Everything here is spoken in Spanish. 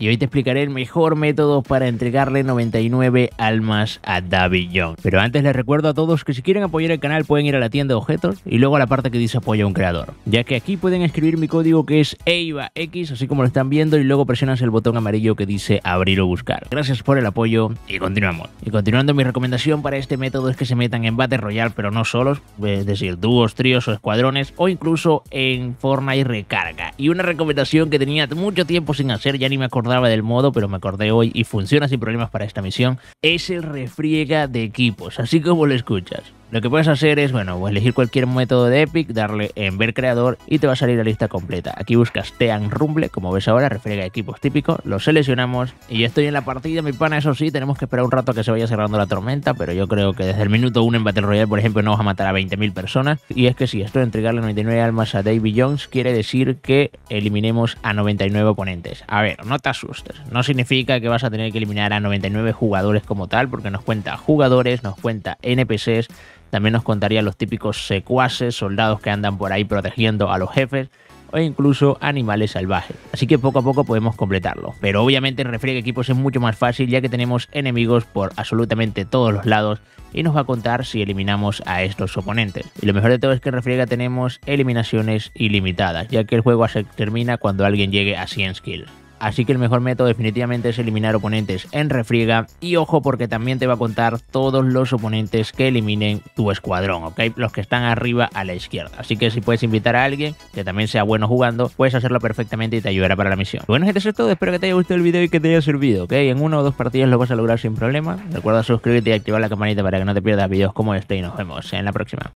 Y hoy te explicaré el mejor método para entregarle 99 almas a David Young. Pero antes les recuerdo a todos que si quieren apoyar el canal pueden ir a la tienda de objetos y luego a la parte que dice apoyo a un creador. Ya que aquí pueden escribir mi código que es EIVAX, así como lo están viendo, y luego presionas el botón amarillo que dice abrir o buscar. Gracias por el apoyo y continuamos. Y continuando mi recomendación para este método es que se metan en Battle Royale, pero no solos, es decir, dúos, tríos o escuadrones, o incluso en y Recarga. Y una recomendación que tenía mucho tiempo sin hacer, ya ni me acordé acordaba del modo, pero me acordé hoy y funciona sin problemas para esta misión, es el refriega de equipos, así como lo escuchas. Lo que puedes hacer es, bueno, elegir cualquier método de Epic, darle en ver creador y te va a salir la lista completa. Aquí buscas Tean Rumble, como ves ahora, refiere a equipos típicos, lo seleccionamos y ya estoy en la partida, mi pana, eso sí, tenemos que esperar un rato a que se vaya cerrando la tormenta, pero yo creo que desde el minuto 1 en Battle Royale, por ejemplo, no vas a matar a 20.000 personas. Y es que si esto de entregarle 99 almas a David Jones quiere decir que eliminemos a 99 oponentes. A ver, no te asustes, no significa que vas a tener que eliminar a 99 jugadores como tal, porque nos cuenta jugadores, nos cuenta NPCs, también nos contaría los típicos secuaces, soldados que andan por ahí protegiendo a los jefes o incluso animales salvajes. Así que poco a poco podemos completarlo. Pero obviamente en refriega equipos es mucho más fácil ya que tenemos enemigos por absolutamente todos los lados y nos va a contar si eliminamos a estos oponentes. Y lo mejor de todo es que en refriega tenemos eliminaciones ilimitadas, ya que el juego se termina cuando alguien llegue a 100 skills así que el mejor método definitivamente es eliminar oponentes en refriega y ojo porque también te va a contar todos los oponentes que eliminen tu escuadrón, ¿ok? Los que están arriba a la izquierda. Así que si puedes invitar a alguien que también sea bueno jugando, puedes hacerlo perfectamente y te ayudará para la misión. Bueno gente, eso es todo, espero que te haya gustado el video y que te haya servido, ¿ok? En uno o dos partidas lo vas a lograr sin problema. Recuerda suscribirte y activar la campanita para que no te pierdas videos como este y nos vemos en la próxima.